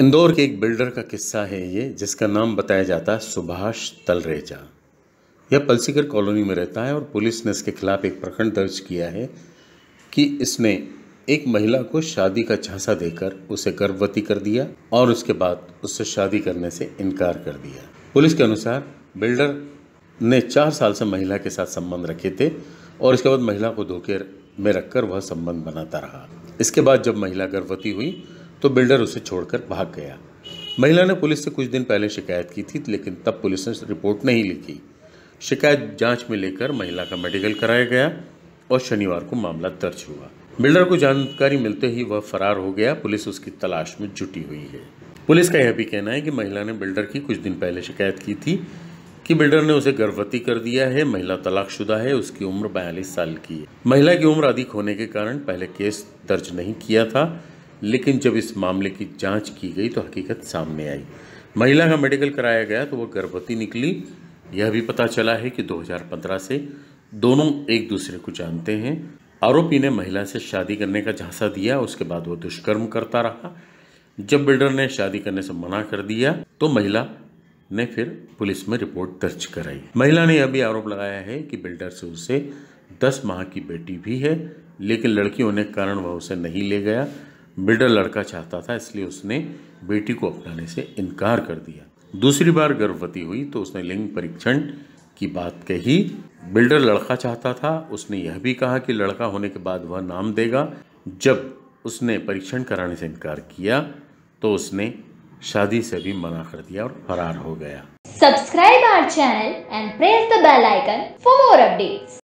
इंदौर के एक बिल्डर का किस्सा है ये जिसका नाम बताया जाता है सुभाष तलरेजा यह पलसीकर कॉलोनी में रहता है और पुलिस ने इसके खिलाफ एक प्रकरण दर्ज किया है कि इसने एक महिला को शादी का झांसा देकर उसे गर्भवती कर दिया और उसके बाद उससे शादी करने से इनकार कर दिया पुलिस के अनुसार बिल्डर ने चार साल से महिला के साथ संबंध रखे थे और इसके बाद महिला को धोखे में रखकर वह संबंध बनाता रहा इसके बाद जब महिला गर्भवती हुई तो बिल्डर उसे छोड़कर भाग गया महिला ने पुलिस से कुछ दिन पहले शिकायत की थी लेकिन तब पुलिस ने रिपोर्ट नहीं लिखी शिकायत जांच में लेकर महिला का मेडिकल कराया गया और शनिवार को मामला दर्ज हुआ बिल्डर को जानकारी मिलते ही वह फरार हो गया पुलिस उसकी तलाश में जुटी हुई है पुलिस का यह भी कहना है कि महिला ने बिल्डर की कुछ दिन पहले शिकायत की थी कि बिल्डर ने उसे गर्भवती कर दिया है महिला तलाकशुदा है उसकी उम्र बयालीस साल की है महिला की उम्र अधिक होने के कारण पहले केस दर्ज नहीं किया था लेकिन जब इस मामले की जांच की गई तो हकीकत सामने आई महिला का मेडिकल कराया गया तो वह गर्भवती निकली यह भी पता चला है कि 2015 से दोनों एक दूसरे को जानते हैं आरोपी ने महिला से शादी करने का झांसा दिया उसके बाद वह दुष्कर्म करता रहा जब बिल्डर ने शादी करने से मना कर दिया तो महिला ने फिर पुलिस में रिपोर्ट दर्ज कराई महिला ने अभी आरोप लगाया है कि बिल्डर से उसे दस माह की बेटी भी है लेकिन लड़की होने के कारण वह उसे नहीं ले गया बिल्डर लड़का चाहता था इसलिए उसने बेटी को अपनाने से इनकार कर दिया दूसरी बार गर्भवती हुई तो उसने लिंग परीक्षण की बात कही बिल्डर लड़का चाहता था उसने यह भी कहा कि लड़का होने के बाद वह नाम देगा जब उसने परीक्षण कराने से इनकार किया तो उसने शादी से भी मना कर दिया और फरार हो गया subscribe our channel and press the bell icon for more updates